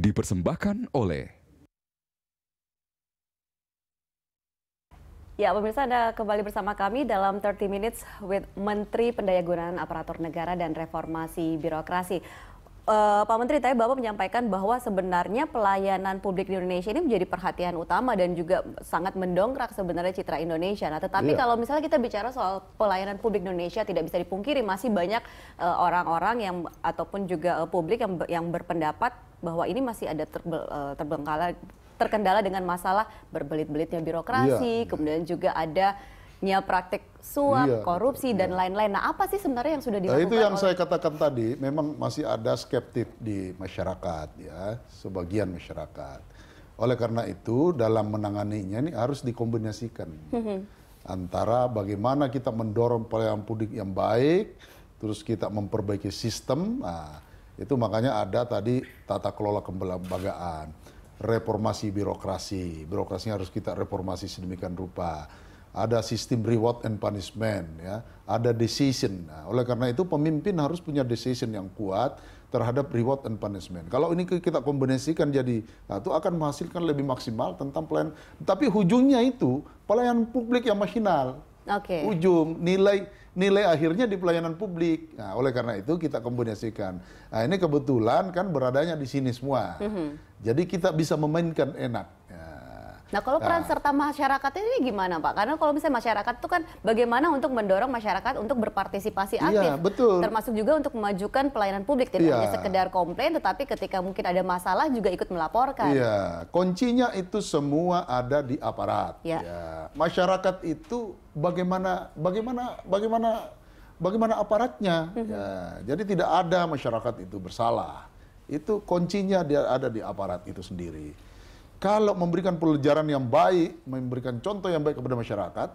dipersembahkan oleh Ya, pemirsa Anda kembali bersama kami dalam 30 Minutes with Menteri Pendayagunaan Aparatur Negara dan Reformasi Birokrasi uh, Pak Menteri, tadi Bapak menyampaikan bahwa sebenarnya pelayanan publik di Indonesia ini menjadi perhatian utama dan juga sangat mendongkrak sebenarnya citra Indonesia. Nah, tetapi iya. kalau misalnya kita bicara soal pelayanan publik Indonesia tidak bisa dipungkiri masih banyak eh, orang-orang uh, yang ataupun juga uh, publik yang yang berpendapat bahwa ini masih ada terbe, uh, terbengkalai terkendala dengan masalah berbelit-belitnya birokrasi, iya. kemudian juga ada nya praktik suap, iya, korupsi betul, dan iya. lain-lain. Nah, apa sih sebenarnya yang sudah dilakukan? Nah, itu yang oleh... saya katakan tadi, memang masih ada skeptik di masyarakat ya, sebagian masyarakat. Oleh karena itu, dalam menanganinya ini harus dikombinasikan antara bagaimana kita mendorong pelayanan publik yang baik, terus kita memperbaiki sistem. Nah, itu makanya ada tadi tata kelola kelembagaan reformasi birokrasi. Birokrasinya harus kita reformasi sedemikian rupa ada sistem reward and punishment, ya, ada decision. Nah, oleh karena itu pemimpin harus punya decision yang kuat terhadap reward and punishment. Kalau ini kita kombinasikan jadi nah, itu akan menghasilkan lebih maksimal tentang pelayan. Tapi ujungnya itu pelayanan publik yang marginal. Okay. Ujung nilai nilai akhirnya di pelayanan publik. Nah, oleh karena itu kita kombinasikan. Nah, ini kebetulan kan beradanya di sini semua. Mm -hmm. Jadi kita bisa memainkan enak Nah, kalau peran nah. serta masyarakat ini gimana, Pak? Karena kalau misalnya masyarakat itu kan bagaimana untuk mendorong masyarakat untuk berpartisipasi iya, aktif, iya, betul. termasuk juga untuk memajukan pelayanan publik tidak iya. hanya sekedar komplain, tetapi ketika mungkin ada masalah juga ikut melaporkan. Iya, kuncinya itu semua ada di aparat. Iya. Ya. Masyarakat itu bagaimana, bagaimana, bagaimana, bagaimana aparatnya. Mm -hmm. ya. Jadi tidak ada masyarakat itu bersalah. Itu kuncinya dia ada di aparat itu sendiri. Kalau memberikan pelajaran yang baik, memberikan contoh yang baik kepada masyarakat,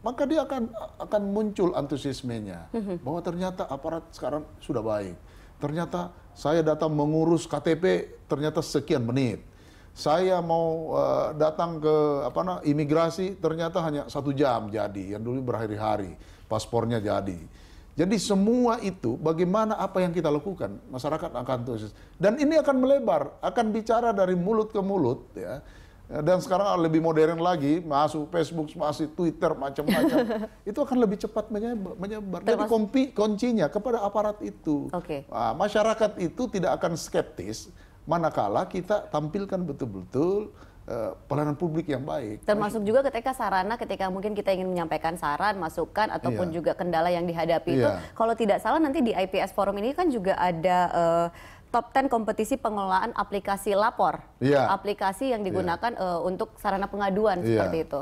maka dia akan akan muncul antusiasmenya mhm. bahwa ternyata aparat sekarang sudah baik. Ternyata saya datang mengurus KTP ternyata sekian menit. Saya mau uh, datang ke apa nah, imigrasi ternyata hanya satu jam jadi yang dulu berhari-hari paspornya jadi jadi semua itu bagaimana apa yang kita lakukan masyarakat akan terus dan ini akan melebar akan bicara dari mulut ke mulut ya dan sekarang lebih modern lagi masuk Facebook masih Twitter macam-macam itu akan lebih cepat menyebar, menyebar. jadi kompi, kuncinya kepada aparat itu okay. nah, masyarakat itu tidak akan skeptis manakala kita tampilkan betul-betul Eh, pelayanan publik yang baik. Termasuk juga ketika sarana, ketika mungkin kita ingin menyampaikan saran, masukan ataupun iya. juga kendala yang dihadapi iya. itu, kalau tidak salah nanti di IPS Forum ini kan juga ada uh, top 10 kompetisi pengelolaan aplikasi lapor, iya. aplikasi yang iya. digunakan iya. uh, untuk sarana pengaduan iya. seperti itu.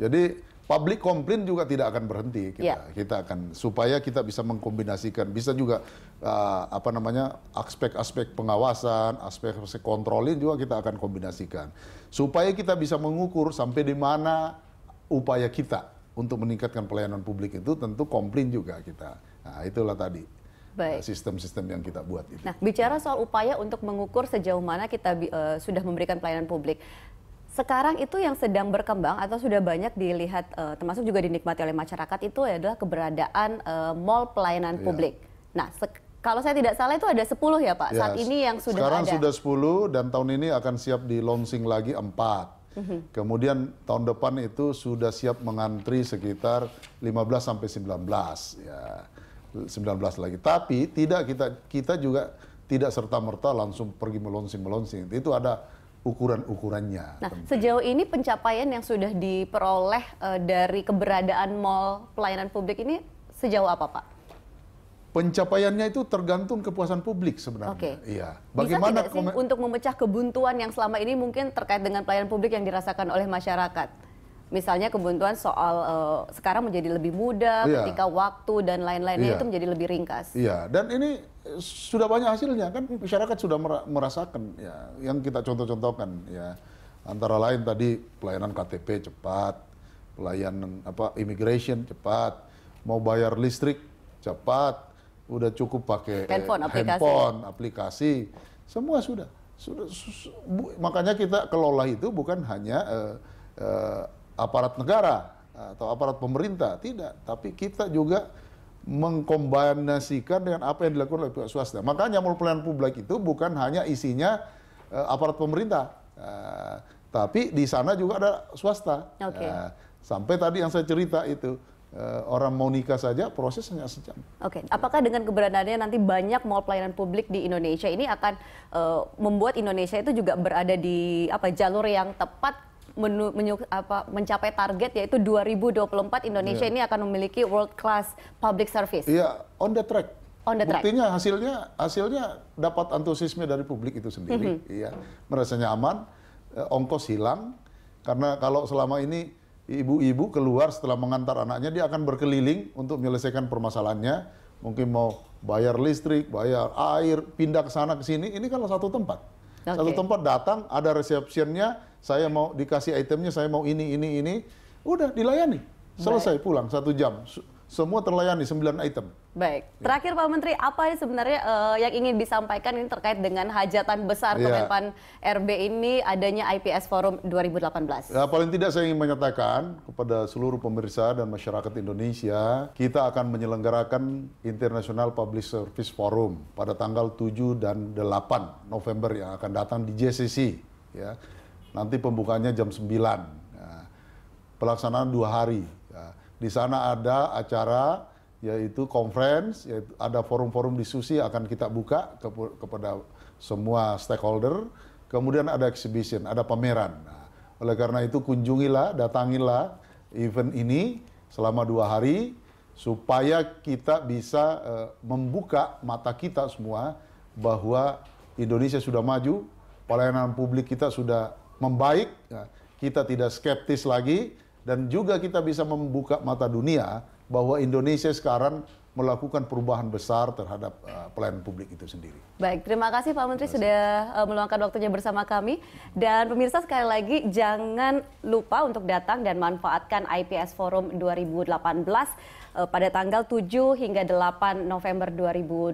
Jadi public komplain juga tidak akan berhenti kita, iya. kita akan supaya kita bisa mengkombinasikan, bisa juga uh, apa namanya aspek-aspek pengawasan, aspek kontrolin juga kita akan kombinasikan supaya kita bisa mengukur sampai di mana upaya kita untuk meningkatkan pelayanan publik itu tentu komplain juga kita. Nah, itulah tadi eh, sistem-sistem yang kita buat itu. Nah, bicara soal upaya untuk mengukur sejauh mana kita uh, sudah memberikan pelayanan publik. Sekarang itu yang sedang berkembang atau sudah banyak dilihat uh, termasuk juga dinikmati oleh masyarakat itu adalah keberadaan uh, mall pelayanan iya. publik. Ya. Nah, kalau saya tidak salah itu ada 10 ya Pak, saat ini yang sudah sekarang ada. Sekarang sudah 10 dan tahun ini akan siap di launching lagi 4. Mm-hmm. Kemudian tahun depan itu sudah siap mengantri sekitar 15 sampai 19 ya. 19 lagi. Tapi tidak kita kita juga tidak serta-merta langsung pergi melonsing-melonsing. Itu ada ukuran-ukurannya. Nah, tentu. sejauh ini pencapaian yang sudah diperoleh uh, dari keberadaan mall pelayanan publik ini sejauh apa, Pak? Pencapaiannya itu tergantung kepuasan publik sebenarnya. Okay. Iya. Bagaimana Bisa tidak sih untuk memecah kebuntuan yang selama ini mungkin terkait dengan pelayanan publik yang dirasakan oleh masyarakat? Misalnya kebuntuan soal uh, sekarang menjadi lebih mudah, iya. ketika waktu dan lain-lainnya iya. itu menjadi lebih ringkas. Iya. Dan ini eh, sudah banyak hasilnya kan masyarakat sudah merasakan ya yang kita contoh-contohkan ya antara lain tadi pelayanan KTP cepat, pelayanan apa immigration cepat, mau bayar listrik cepat, udah cukup pakai eh, handphone, eh, aplikasi. aplikasi, semua sudah. Sudah, su, makanya kita kelola itu bukan hanya eh, eh, aparat negara eh, atau aparat pemerintah, tidak, tapi kita juga mengkombinasikan dengan apa yang dilakukan oleh pihak swasta. Makanya mall pelayanan publik itu bukan hanya isinya eh, aparat pemerintah, eh, tapi di sana juga ada swasta. Okay. Eh, sampai tadi yang saya cerita itu Eh, orang mau nikah saja proses hanya sejam. Oke, okay. apakah dengan keberadaannya nanti banyak mall pelayanan publik di Indonesia ini akan uh, membuat Indonesia itu juga berada di apa jalur yang tepat menu, menu, apa, mencapai target yaitu 2024 Indonesia yeah. ini akan memiliki world class public service. Iya, yeah, on the track. On the track. Buktinya hasilnya hasilnya dapat antusiasme dari publik itu sendiri, mm -hmm. iya. Merasa nyaman, eh, ongkos hilang karena kalau selama ini ibu-ibu keluar setelah mengantar anaknya dia akan berkeliling untuk menyelesaikan permasalahannya mungkin mau bayar listrik bayar air pindah ke sana ke sini ini kalau satu tempat okay. satu tempat datang ada resepsionnya saya mau dikasih itemnya saya mau ini ini ini udah dilayani selesai Baik. pulang satu jam semua terlayani 9 item. Baik. Ya. Terakhir Pak Menteri, apa sebenarnya uh, yang ingin disampaikan ini terkait dengan hajatan besar ya. Kemenpan RB ini adanya IPS Forum 2018? Ya, paling tidak saya ingin menyatakan kepada seluruh pemirsa dan masyarakat Indonesia, kita akan menyelenggarakan International Public Service Forum pada tanggal 7 dan 8 November yang akan datang di JCC. Ya. Nanti pembukanya jam 9. Ya. Pelaksanaan dua hari. Ya. Di sana ada acara yaitu conference, yaitu ada forum-forum diskusi akan kita buka ke, kepada semua stakeholder. Kemudian ada exhibition, ada pameran. Nah, oleh karena itu kunjungilah, datangilah event ini selama dua hari supaya kita bisa uh, membuka mata kita semua bahwa Indonesia sudah maju, pelayanan publik kita sudah membaik, nah, kita tidak skeptis lagi, dan juga kita bisa membuka mata dunia bahwa indonesia sekarang melakukan perubahan besar terhadap uh, pelayanan publik itu sendiri. Baik, terima kasih Pak Menteri sudah uh, meluangkan waktunya bersama kami. Dan pemirsa sekali lagi jangan lupa untuk datang dan manfaatkan IPS Forum 2018 uh, eh, pada tanggal 7 hingga 8 November 2018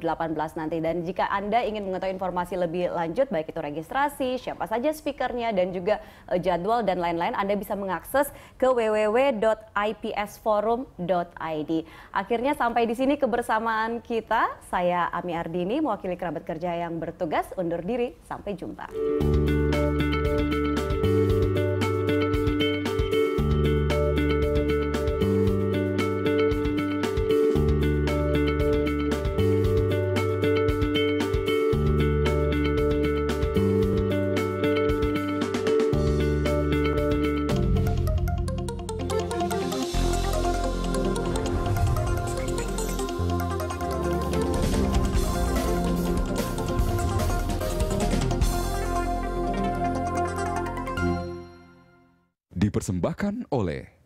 nanti. Dan jika Anda ingin mengetahui informasi lebih lanjut, baik itu registrasi, siapa saja speakernya, dan juga uh, jadwal dan lain-lain, Anda bisa mengakses ke www.ipsforum.id. Akhirnya sampai di sini ini kebersamaan kita. Saya Ami Ardini, mewakili kerabat kerja yang bertugas undur diri. Sampai jumpa. dipersembahkan oleh